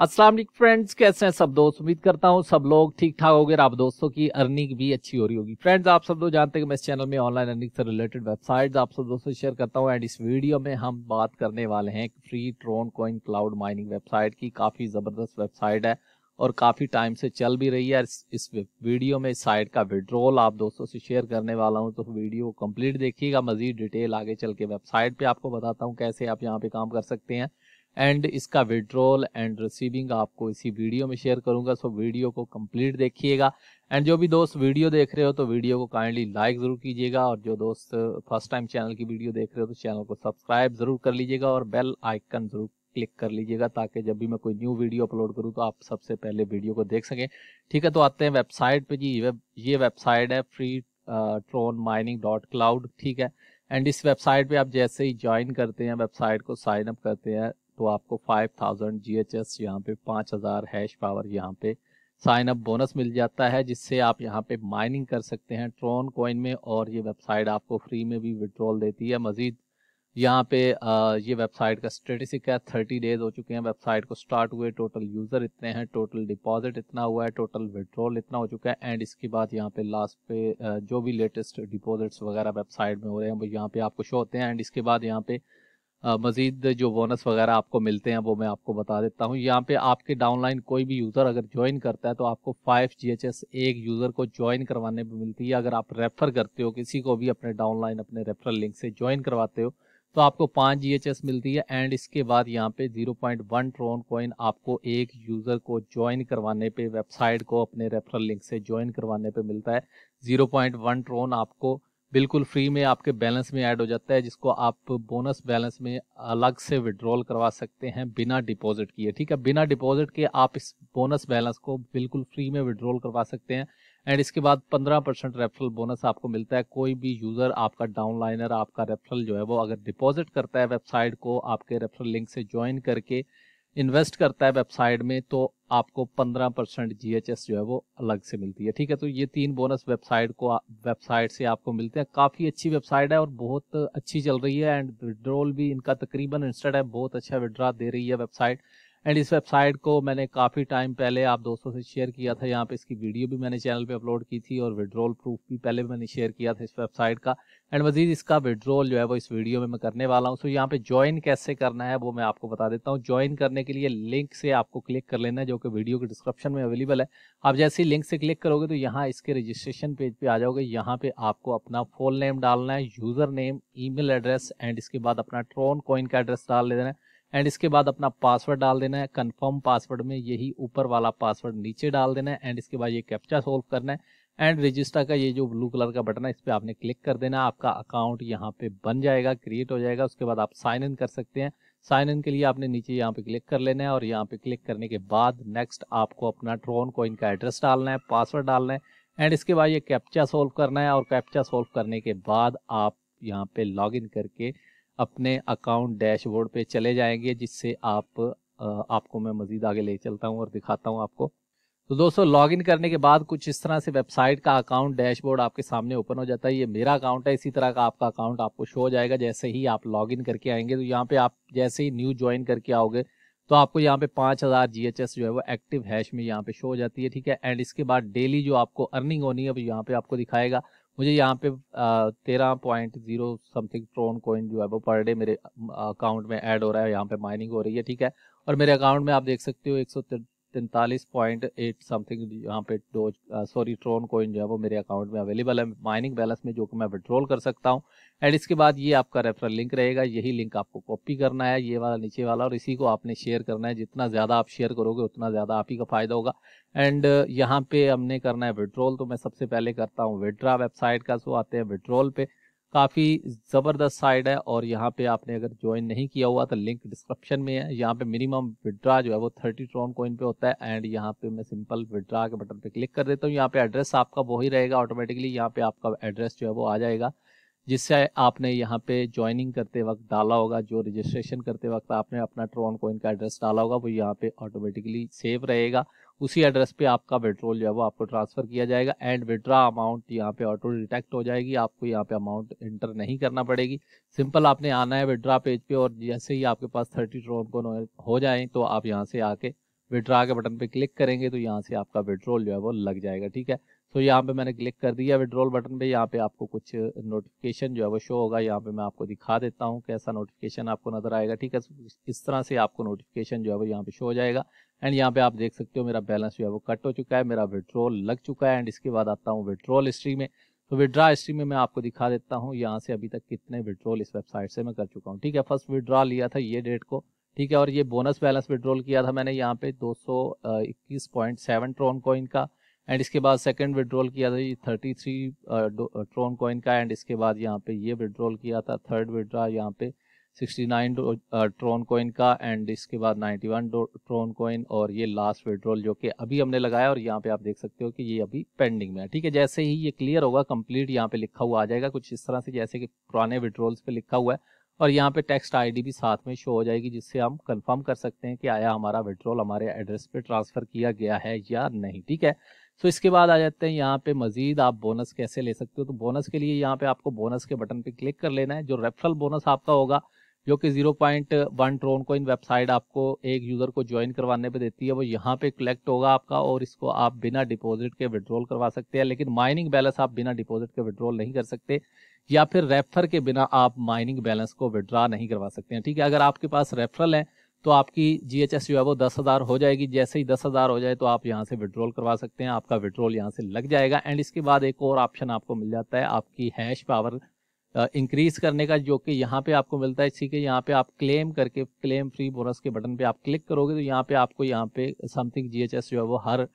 Aslam friends कैसे हैं सब दोस्त उम्मीद करता हूँ सब लोग ठीक ठाक हो गए आप दोस्तों की अर्निंग भी अच्छी हो रही होगी फ्रेंड्स आप सब लोग जानते हैं कि मैं इस चैनल में ऑनलाइन अर्निंग से रिलेटेड वेबसाइट्स आप सब दोस्तों शेयर करता हूँ एंड इस वीडियो में हम बात करने वाले हैं free Tron coin cloud mining website की काफ़ी ज़बरदस्त वेबसाइट है और काफ़ी टाइम से चल भी रही है इस वीडियो में इस साइट का विड्रोल आप दोस्तों से शेयर करने वाला हूँ तो वीडियो कम्प्लीट देखिएगा मज़ीद डिटेल आगे चल के वेबसाइट पर आपको बताता हूँ कैसे आप यहाँ पर काम कर सकते हैं एंड इसका विड्रॉल एंड रिसीविंग आपको इसी वीडियो में शेयर करूंगा सो वीडियो को कंप्लीट देखिएगा एंड जो भी दोस्त वीडियो देख रहे हो तो वीडियो को काइंडली लाइक ज़रूर कीजिएगा और जो दोस्त फर्स्ट टाइम चैनल की वीडियो देख रहे हो तो चैनल को सब्सक्राइब ज़रूर कर लीजिएगा और बेल आइकन ज़रूर क्लिक कर लीजिएगा ताकि जब भी मैं कोई न्यू वीडियो अपलोड करूँ तो आप सबसे पहले वीडियो को देख सकें ठीक है तो आते हैं वेबसाइट पर जी वेब ये वेबसाइट है free Tron mining dot cloud ठीक है एंड इस वेबसाइट पे आप जैसे ही ज्वाइन करते हैं वेबसाइट को साइनअप अप करते हैं तो आपको 5000 एस यहाँ पे पाँच हज़ार हैश पावर यहाँ पे साइन अप बोनस मिल जाता है जिससे आप यहाँ पे माइनिंग कर सकते हैं ट्रोन कॉइन में और ये वेबसाइट आपको फ्री में भी विड्रॉल देती है मज़ीद यहाँ पे ये वेबसाइट का स्टेटिस्टिक है थर्टी डेज हो चुके हैं वेबसाइट को स्टार्ट हुए टोटल यूज़र इतने हैं टोटल डिपॉजिट इतना हुआ है टोटल विड्रॉल इतना हो चुका है एंड इसके बाद यहाँ पे लास्ट पे जो भी लेटेस्ट डिपॉजिट्स वगैरह वेबसाइट में हो रहे हैं वो यहाँ पे आपको शो होते हैं एंड इसके बाद यहाँ पे मज़ीद जो बोनस वगैरह आपको मिलते हैं वो मैं आपको बता देता हूँ यहाँ पे आपके डाउनलाइन कोई भी यूज़र अगर ज्वाइन करता है तो आपको फाइव जी एच एस एक यूज़र को ज्वाइन करवाने पर मिलती है अगर आप रेफ़र करते हो किसी को भी अपने डाउनलाइन अपने रेफरल लिंक से ज्वाइन करवाते हो तो आपको पाँच जी एच एस मिलती है एंड इसके बाद यहाँ पे zero point one Tron coin आपको एक यूज़र को ज्वाइन करवाने पर वेबसाइट को अपने रेफरल लिंक से ज्वाइन करवाने पर मिलता है जीरो पॉइंट वन ट्रोन आपको बिल्कुल फ्री में आपके बैलेंस में ऐड हो जाता है जिसको आप बोनस बैलेंस में अलग से विड्रॉल करवा सकते हैं बिना डिपॉजिट किए ठीक है बिना डिपॉजिट के आप इस बोनस बैलेंस को बिल्कुल फ्री में विड्रॉल करवा सकते हैं एंड इसके बाद पंद्रह परसेंट रेफरल बोनस आपको मिलता है कोई भी यूज़र आपका डाउनलाइनर आपका रेफरल जो है वो अगर डिपॉजिट करता है वेबसाइट को आपके रेफरल लिंक से ज्वाइन करके इन्वेस्ट करता है वेबसाइट में तो आपको पंद्रह परसेंट जी जो है वो अलग से मिलती है ठीक है तो ये तीन बोनस वेबसाइट को वेबसाइट से आपको मिलते हैं काफ़ी अच्छी वेबसाइट है और बहुत अच्छी चल रही है एंड विड्रोल भी इनका तकरीबन इंस्टेड है बहुत अच्छा विड्रा दे रही है वेबसाइट एंड इस वेबसाइट को मैंने काफ़ी टाइम पहले आप दोस्तों से शेयर किया था यहाँ पे इसकी वीडियो भी मैंने चैनल पे अपलोड की थी और विड्रॉल प्रूफ भी पहले मैंने शेयर किया था इस वेबसाइट का एंड मजीद इसका विड्रॉल जो है वो इस वीडियो में मैं करने वाला हूँ सो यहाँ पे ज्वाइन कैसे करना है वो मैं आपको बता देता हूँ ज्वाइन करने के लिए लिंक से आपको क्लिक कर लेना है जो कि वीडियो के डिस्क्रिप्शन में अवेलेबल है आप जैसे ही लिंक से क्लिक करोगे तो यहाँ इसके रजिस्ट्रेशन पेज पर आ जाओगे यहाँ पर आपको अपना फोन नेम डालना है user name e address and इसके बाद अपना ट्रोन कॉइन का एड्रेस डाल देना है एंड इसके बाद अपना पासवर्ड डाल देना है कंफर्म पासवर्ड में यही ऊपर वाला पासवर्ड नीचे डाल देना है एंड इसके बाद ये कैप्चा सोल्व करना है एंड रजिस्टर का ये जो ब्लू कलर का बटन है इस पर आपने क्लिक कर देना है आपका अकाउंट यहाँ पे बन जाएगा क्रिएट हो जाएगा उसके बाद आप साइन इन कर सकते हैं साइन इन के लिए आपने नीचे यहाँ पे क्लिक कर लेना है और यहाँ पे क्लिक करने के बाद नेक्स्ट आपको अपना ट्रोन को का एड्रेस डालना है पासवर्ड डालना है एंड इसके बाद ये कैप्चा सोल्व करना है और कैप्चा सोल्व करने के बाद आप यहाँ पे लॉग इन करके अपने अकाउंट डैशबोर्ड पे चले जाएंगे जिससे आप आपको मैं मज़ीद आगे ले चलता हूँ और दिखाता हूँ आपको तो दोस्तों लॉगिन करने के बाद कुछ इस तरह से वेबसाइट का अकाउंट डैशबोर्ड आपके सामने ओपन हो जाता है ये मेरा अकाउंट है इसी तरह का आपका अकाउंट आपको शो हो जाएगा जैसे ही आप लॉगिन करके आएंगे तो यहाँ पे आप जैसे ही न्यू ज्वाइन करके आओगे तो आपको यहाँ पे पाँच हज़ार जी जो है वो एक्टिव हैश में यहाँ पे शो हो जाती है ठीक है एंड इसके बाद डेली जो आपको अर्निंग होनी है वो यहाँ पे आपको दिखाएगा मुझे यहाँ पे तेरह point zero something Tron coin जो है वो पर डे मेरे अकाउंट में ऐड हो रहा है यहाँ पे माइनिंग हो रही है ठीक है और मेरे अकाउंट में आप देख सकते हो एक सौ तैंतालीस पॉइंट एट समथिंग यहाँ पे डोज सॉरी ट्रोन कोइन जो है वो मेरे अकाउंट में अवेलेबल है माइनिंग बैलेंस में जो कि मैं विड्रॉल कर सकता हूँ एंड इसके बाद ये आपका रेफरल लिंक रहेगा यही लिंक आपको कॉपी करना है ये वाला नीचे वाला और इसी को आपने शेयर करना है जितना ज़्यादा आप शेयर करोगे उतना ज़्यादा आप ही का फ़ायदा होगा एंड यहाँ पे हमने करना है विड्रॉल तो मैं सबसे पहले करता हूँ विड्रा वेबसाइट का सो आते हैं विड्रॉल पर काफ़ी ज़बरदस्त साइड है और यहाँ पे आपने अगर ज्वाइन नहीं किया हुआ तो लिंक डिस्क्रिप्शन में है यहाँ पे मिनिमम विड्रा जो है वो थर्टी ट्रॉन कोइन पे होता है एंड यहाँ पे मैं सिंपल विड्रा के बटन पे क्लिक कर देता हूँ यहाँ पे एड्रेस आपका वही रहेगा ऑटोमेटिकली यहाँ पे आपका एड्रेस जो है वो आ जाएगा जिससे आपने यहाँ पे ज्वाइनिंग करते वक्त डाला होगा जो रजिस्ट्रेशन करते वक्त आपने अपना ट्रॉन कोइन का एड्रेस डाला होगा वो यहाँ पे ऑटोमेटिकली सेव रहेगा उसी एड्रेस पे आपका विड्रोल जो है वो आपको ट्रांसफर किया जाएगा एंड विड्रा अमाउंट यहाँ पे ऑटो डिटेक्ट हो जाएगी आपको यहाँ पे अमाउंट एंटर नहीं करना पड़ेगी सिंपल आपने आना है विड्रा पेज पे और जैसे ही आपके पास थर्टी ट्रोन कोइन हो जाए तो आप यहाँ से आके विड्रा के बटन पे क्लिक करेंगे तो यहाँ से आपका विड्रोल जो है वो लग जाएगा ठीक है तो यहाँ पे मैंने क्लिक कर दिया विड्रोल बटन पे यहाँ पे आपको कुछ नोटिफिकेशन जो है वो शो होगा यहाँ पे मैं आपको दिखा देता हूँ कैसा नोटिफिकेशन आपको नजर आएगा ठीक है इस तरह से आपको नोटिफिकेशन जो है वो यहाँ पे शो हो जाएगा एंड यहाँ पे आप देख सकते हो मेरा बैलेंस जो है वो कट हो चुका है मेरा विड्रोल लग चुका है एंड इसके बाद आता हूँ विड्रोल हिस्ट्री में तो विड्रा हिस्ट्री में मैं आपको दिखा देता हूँ यहाँ से अभी तक कितने विड्रोल इस वेबसाइट से मैं कर चुका हूँ ठीक है फर्स्ट विड्रॉ लिया था ये डेट को ठीक है और ये बोनस बैलेंस विड्रॉल किया था मैंने यहाँ पे दो सौ इक्कीस पॉइंट सेवन ट्रोन कॉइन का एंड इसके बाद सेकंड विड्रॉल किया था ये थर्टी थ्री ट्रोन कॉइन का एंड इसके बाद यहाँ पे ये विड्रॉल किया था थर्ड विड्रा यहाँ पे सिक्सटी नाइन ट्रोन कॉइन का एंड इसके बाद 91 वन ट्रोन कॉइन और ये लास्ट विड्रॉल जो कि अभी हमने लगाया और यहाँ पे आप देख सकते हो कि ये अभी पेंडिंग में है ठीक है जैसे ही ये क्लियर होगा कंप्लीट यहाँ पे लिखा हुआ आ जाएगा कुछ इस तरह से जैसे कि पुराने विड्रॉल्स पे लिखा हुआ है और यहाँ पे टेक्स्ट आईडी भी साथ में शो हो जाएगी जिससे हम कंफर्म कर सकते हैं कि आया हमारा विड्रॉल हमारे एड्रेस पे ट्रांसफ़र किया गया है या नहीं ठीक है सो इसके बाद आ जाते हैं यहाँ पे मजीद आप बोनस कैसे ले सकते हो तो बोनस के लिए यहाँ पे आपको बोनस के बटन पे क्लिक कर लेना है जो रेफरल बोनस आपका होगा जो कि जीरो पॉइंट वन ट्रोन को इन वेबसाइट आपको एक यूज़र को ज्वाइन करवाने पे देती है वो यहाँ पे कलेक्ट होगा आपका और इसको आप बिना डिपॉजिट के विड्रॉल करवा सकते हैं लेकिन माइनिंग बैलेंस आप बिना डिपॉजिट के विड्रॉल नहीं कर सकते या फिर रेफर के बिना आप माइनिंग बैलेंस को विड्रा नहीं करवा सकते हैं ठीक है अगर आपके पास रेफरल है तो आपकी जी एच एस जो है वो दस हज़ार हो जाएगी जैसे ही दस हज़ार हो जाए तो आप यहाँ से विड्रॉल करवा सकते हैं आपका विड्रॉल यहाँ से लग जाएगा एंड इसके बाद एक और ऑप्शन आपको मिल जाता है आपकी हैश पावर इंक्रीज करने का जो कि यहाँ पे आपको मिलता है ठीक है यहाँ पे आप क्लेम करके क्लेम फ्री बोनस के बटन पे आप क्लिक करोगे तो यहाँ पे आपको यहाँ पे समथिंग जी जो है वो हर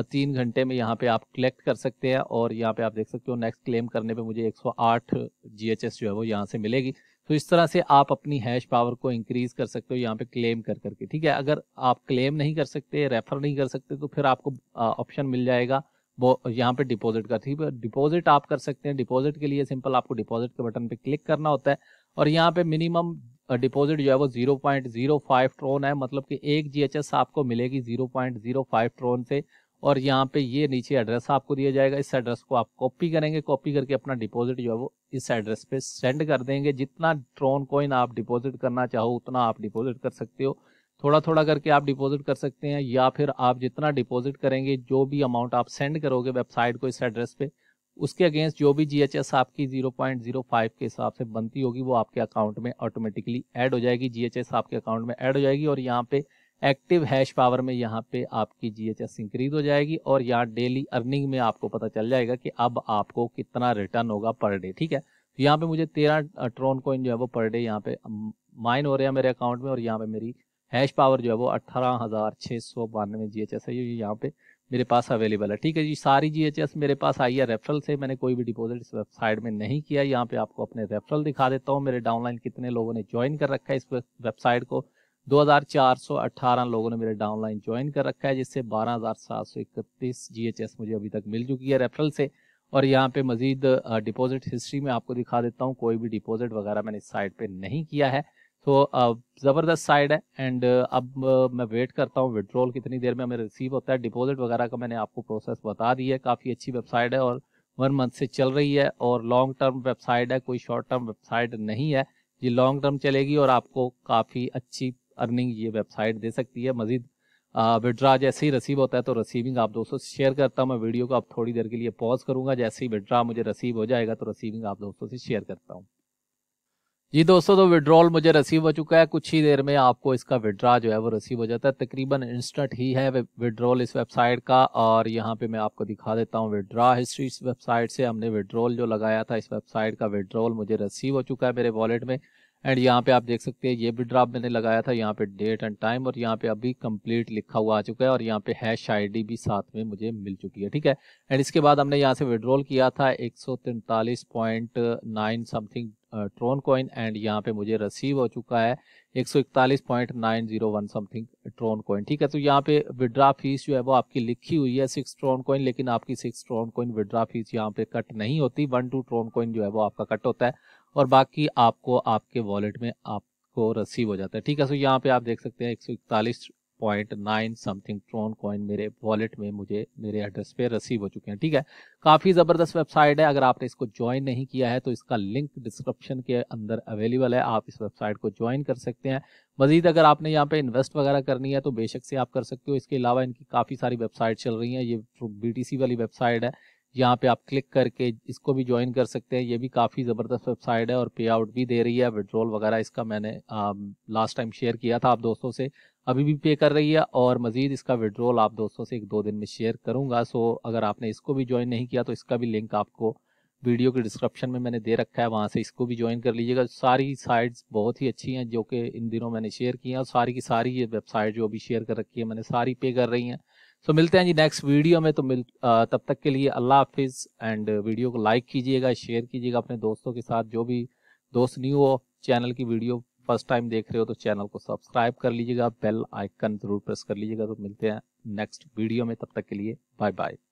तीन घंटे में यहाँ पे आप कलेक्ट कर सकते हैं और यहाँ पे आप देख सकते हो नेक्स्ट क्लेम करने पे मुझे 108 जीएचएस जो है वो यहाँ से मिलेगी तो इस तरह से आप अपनी हैश पावर को इंक्रीज कर सकते हो यहाँ पे क्लेम कर करके ठीक है अगर आप क्लेम नहीं कर सकते रेफर नहीं कर सकते तो फिर आपको ऑप्शन मिल जाएगा वो यहाँ पे डिपॉजिट का ठीक है डिपॉजिट आप कर सकते हैं डिपॉजिट के लिए सिंपल आपको डिपॉजिट के बटन पे क्लिक करना होता है और यहाँ पे मिनिमम डिपॉजिट जो है वो 0.05 ट्रोन है मतलब कि एक जीएचएस आपको मिलेगी 0.05 ट्रोन से और यहाँ पे ये नीचे एड्रेस आपको दिया जाएगा इस एड्रेस को आप कॉपी करेंगे कॉपी करके अपना डिपॉजिट जो है वो इस एड्रेस पे सेंड कर देंगे जितना ट्रोन कॉइन आप डिपॉजिट करना चाहो उतना आप डिपॉजिट कर सकते हो थोड़ा थोड़ा करके आप डिपॉजिट कर सकते हैं या फिर आप जितना डिपॉजिट करेंगे जो भी अमाउंट आप सेंड करोगे वेबसाइट को इस एड्रेस पे उसके अगेंस्ट जो भी जीएचएस आपकी 0.05 के हिसाब से बनती होगी वो आपके अकाउंट में ऑटोमेटिकली ऐड हो जाएगी जीएचएस आपके अकाउंट में ऐड हो जाएगी और यहाँ पे एक्टिव हैश पावर में यहाँ पे आपकी जीएचएस इंक्रीज हो जाएगी और यहाँ डेली अर्निंग में आपको पता चल जाएगा कि अब आपको कितना रिटर्न होगा पर डे ठीक है तो यहाँ पे मुझे तेरह ट्रोन कोइन जो है वो पर डे यहाँ पे माइन हो रहे हैं मेरे अकाउंट में और यहाँ पे मेरी हैश पावर जो है वो अट्ठारह हज़ार छः सौ बानवे जी एच एस है ये यहाँ पे मेरे पास अवेलेबल है ठीक है जी सारी जी एच एस मेरे पास आई है रेफरल से मैंने कोई भी डिपॉजिट इस वेबसाइट में नहीं किया यहाँ पे आपको अपने रेफरल दिखा देता हूँ मेरे डाउनलाइन कितने लोगों ने ज्वाइन कर रखा है इस वेबसाइट को 2418 लोगों ने मेरे डाउनलाइन ज्वाइन कर रखा है जिससे 12731 जीएचएस मुझे अभी तक मिल चुकी है रेफरल से और यहाँ पे मजीद डिपॉजिट हिस्ट्री में आपको दिखा देता हूँ कोई भी डिपॉजिट वगैरह मैंने इस साइट पे नहीं किया है तो ज़बरदस्त साइड है एंड अब मैं वेट करता हूँ विड्रॉल कितनी देर में हमें रिसीव होता है डिपॉजिट वगैरह का मैंने आपको प्रोसेस बता दी है काफ़ी अच्छी वेबसाइट है और वन मंथ से चल रही है और लॉन्ग टर्म वेबसाइट है कोई शॉर्ट टर्म वेबसाइट नहीं है ये लॉन्ग टर्म चलेगी और आपको काफ़ी अच्छी अर्निंग ये वेबसाइट दे सकती है मजीद विड्रा जैसे ही रसीव होता है तो रसीविंग आप दोस्तों से शेयर करता हूँ मैं वीडियो को आप थोड़ी देर के लिए पॉज करूंगा जैसे ही विड्रा मुझे रसीव हो जाएगा तो रसीविंग आप दोस्तों से शेयर करता हूँ जी दोस्तों तो विड्रॉल मुझे रसीव हो चुका है कुछ ही देर में आपको इसका विड्रा जो है वो रसीव हो जाता है तकरीबन इंस्टेंट ही है विड्रॉल इस वेबसाइट का और यहाँ पे मैं आपको दिखा देता हूँ विड्रा हिस्ट्री इस वेबसाइट से हमने विड्रॉल जो लगाया था इस वेबसाइट का विड्रॉल मुझे रसीव हो चुका है मेरे वॉलेट में एंड यहाँ पे आप देख सकते हैं ये भी ड्राप मैंने लगाया था यहाँ पे डेट एंड टाइम और यहाँ पे अभी कंप्लीट लिखा हुआ आ चुका है और यहाँ पे हैश आईडी भी साथ में मुझे मिल चुकी है ठीक है एंड इसके बाद हमने यहाँ से विड्रॉल किया था एक समथिंग ट्रोन कॉइन एंड यहाँ पे मुझे रिसीव हो चुका है वन समथिंग ट्रोन कॉइन ठीक है तो यहाँ पे विड्रा फीस जो है वो आपकी लिखी हुई है सिक्स ट्रोन कॉइन लेकिन आपकी six Tron coin withdraw fees यहाँ पे कट नहीं होती वन टू ट्रोन कॉइन जो है वो आपका कट होता है और बाकी आपको आपके वॉलेट में आपको रसीव हो जाता है ठीक है सो यहाँ पे आप देख सकते हैं एक point nine something Tron coin मेरे वॉलेट में मुझे मेरे एड्रेस पे रसीव हो चुके हैं ठीक है काफ़ी ज़बरदस्त वेबसाइट है अगर आपने इसको ज्वाइन नहीं किया है तो इसका लिंक डिस्क्रिप्शन के अंदर अवेलेबल है आप इस वेबसाइट को ज्वाइन कर सकते हैं मजीद अगर आपने यहाँ पे इन्वेस्ट वगैरह करनी है तो बेशक से आप कर सकते हो इसके अलावा इनकी काफ़ी सारी वेबसाइट चल रही हैं ये बी वाली वेबसाइट है यहाँ पे आप क्लिक करके इसको भी ज्वाइन कर सकते हैं ये भी काफ़ी ज़बरदस्त वेबसाइट है और पे आउट भी दे रही है विड्रॉल वगैरह इसका मैंने लास्ट टाइम शेयर किया था आप दोस्तों से अभी भी पे कर रही है और मज़ीद इसका विड्रॉल आप दोस्तों से एक दो दिन में शेयर करूँगा सो अगर आपने इसको भी ज्वाइन नहीं किया तो इसका भी लिंक आपको वीडियो के डिस्क्रिप्शन में मैंने दे रखा है वहाँ से इसको भी ज्वाइन कर लीजिएगा सारी साइट्स बहुत ही अच्छी हैं जो कि इन दिनों मैंने शेयर की हैं और सारी की सारी ये वेबसाइट जो अभी शेयर कर रखी है मैंने सारी पे कर रही हैं सो so, मिलते हैं जी नेक्स्ट वीडियो में तो मिल आ, तब तक के लिए अल्लाह हाफिज़ एंड वीडियो को लाइक कीजिएगा शेयर कीजिएगा अपने दोस्तों के साथ जो भी दोस्त न्यू हो चैनल की वीडियो फर्स्ट टाइम देख रहे हो तो चैनल को सब्सक्राइब कर लीजिएगा बेल आइकन ज़रूर प्रेस कर लीजिएगा तो मिलते हैं नेक्स्ट वीडियो में तब तक के लिए बाय बाय